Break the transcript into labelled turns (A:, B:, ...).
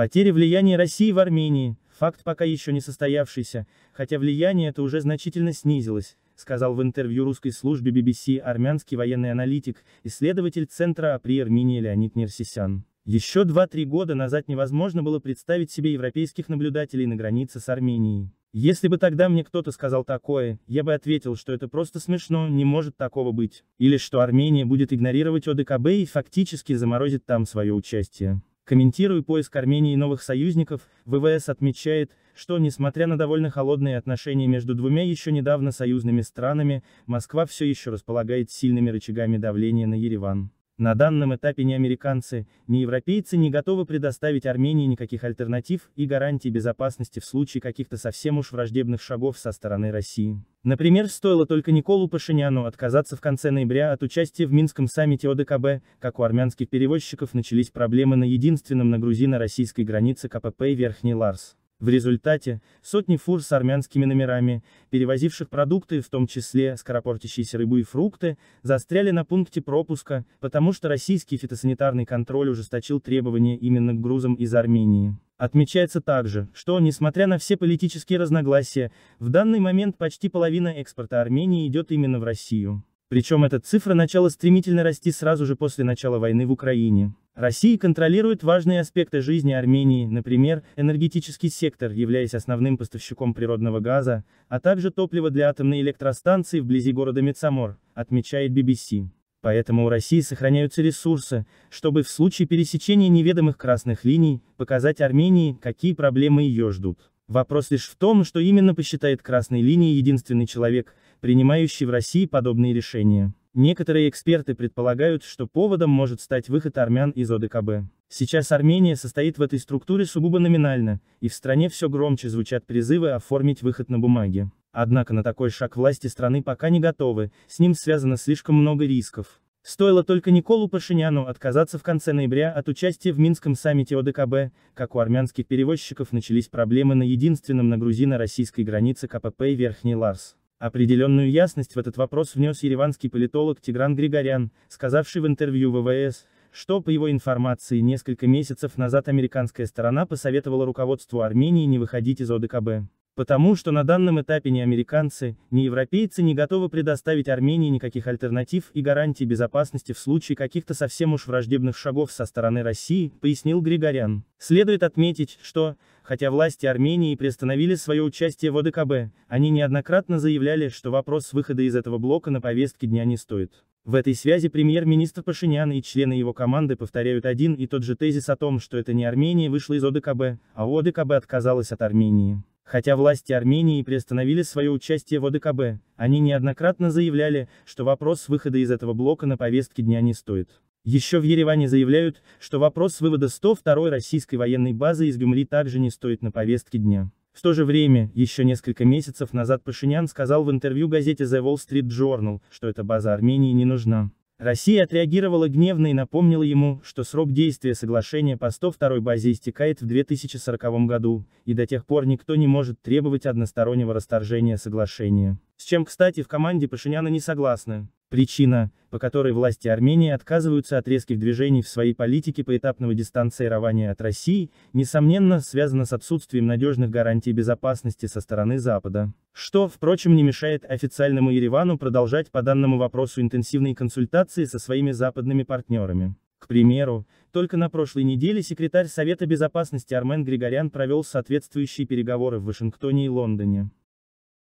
A: Потеря влияния России в Армении, факт пока еще не состоявшийся, хотя влияние это уже значительно снизилось, сказал в интервью русской службе BBC армянский военный аналитик, исследователь Центра АПРИ Армении Леонид Нерсисян. Еще 2-3 года назад невозможно было представить себе европейских наблюдателей на границе с Арменией. Если бы тогда мне кто-то сказал такое, я бы ответил, что это просто смешно, не может такого быть. Или что Армения будет игнорировать ОДКБ и фактически заморозит там свое участие. Комментируя поиск Армении новых союзников, ВВС отмечает, что, несмотря на довольно холодные отношения между двумя еще недавно союзными странами, Москва все еще располагает сильными рычагами давления на Ереван. На данном этапе ни американцы, ни европейцы не готовы предоставить Армении никаких альтернатив и гарантий безопасности в случае каких-то совсем уж враждебных шагов со стороны России. Например, стоило только Николу Пашиняну отказаться в конце ноября от участия в Минском саммите ОДКБ, как у армянских перевозчиков начались проблемы на единственном на грузино-российской границе КПП и Верхний Ларс. В результате, сотни фур с армянскими номерами, перевозивших продукты, в том числе скоропортящиеся рыбу и фрукты, застряли на пункте пропуска, потому что российский фитосанитарный контроль ужесточил требования именно к грузам из Армении. Отмечается также, что, несмотря на все политические разногласия, в данный момент почти половина экспорта Армении идет именно в Россию. Причем эта цифра начала стремительно расти сразу же после начала войны в Украине. Россия контролирует важные аспекты жизни Армении, например, энергетический сектор, являясь основным поставщиком природного газа, а также топлива для атомной электростанции вблизи города Мецамор, отмечает BBC. Поэтому у России сохраняются ресурсы, чтобы в случае пересечения неведомых красных линий, показать Армении, какие проблемы ее ждут. Вопрос лишь в том, что именно посчитает красной линией единственный человек, принимающий в России подобные решения. Некоторые эксперты предполагают, что поводом может стать выход армян из ОДКБ. Сейчас Армения состоит в этой структуре сугубо номинально, и в стране все громче звучат призывы оформить выход на бумаге. Однако на такой шаг власти страны пока не готовы, с ним связано слишком много рисков. Стоило только Николу Пашиняну отказаться в конце ноября от участия в Минском саммите ОДКБ, как у армянских перевозчиков начались проблемы на единственном на грузино-российской границе КПП и Верхний Ларс. Определенную ясность в этот вопрос внес ереванский политолог Тигран Григорян, сказавший в интервью ВВС, что, по его информации, несколько месяцев назад американская сторона посоветовала руководству Армении не выходить из ОДКБ. Потому что на данном этапе ни американцы, ни европейцы не готовы предоставить Армении никаких альтернатив и гарантий безопасности в случае каких-то совсем уж враждебных шагов со стороны России, пояснил Григорян. Следует отметить, что, хотя власти Армении приостановили свое участие в ОДКБ, они неоднократно заявляли, что вопрос выхода из этого блока на повестке дня не стоит. В этой связи премьер-министр Пашинян и члены его команды повторяют один и тот же тезис о том, что это не Армения вышла из ОДКБ, а ОДКБ отказалась от Армении. Хотя власти Армении приостановили свое участие в ОДКБ, они неоднократно заявляли, что вопрос выхода из этого блока на повестке дня не стоит. Еще в Ереване заявляют, что вопрос вывода 102-й российской военной базы из Гюмри также не стоит на повестке дня. В то же время, еще несколько месяцев назад Пашинян сказал в интервью газете The Wall Street Journal, что эта база Армении не нужна. Россия отреагировала гневно и напомнила ему, что срок действия соглашения по 102 базе истекает в 2040 году, и до тех пор никто не может требовать одностороннего расторжения соглашения. С чем, кстати, в команде Пашиняна не согласны. Причина, по которой власти Армении отказываются от резких движений в своей политике поэтапного дистанцирования от России, несомненно, связана с отсутствием надежных гарантий безопасности со стороны Запада. Что, впрочем, не мешает официальному Еревану продолжать по данному вопросу интенсивные консультации со своими западными партнерами. К примеру, только на прошлой неделе секретарь Совета Безопасности Армен Григорян провел соответствующие переговоры в Вашингтоне и Лондоне.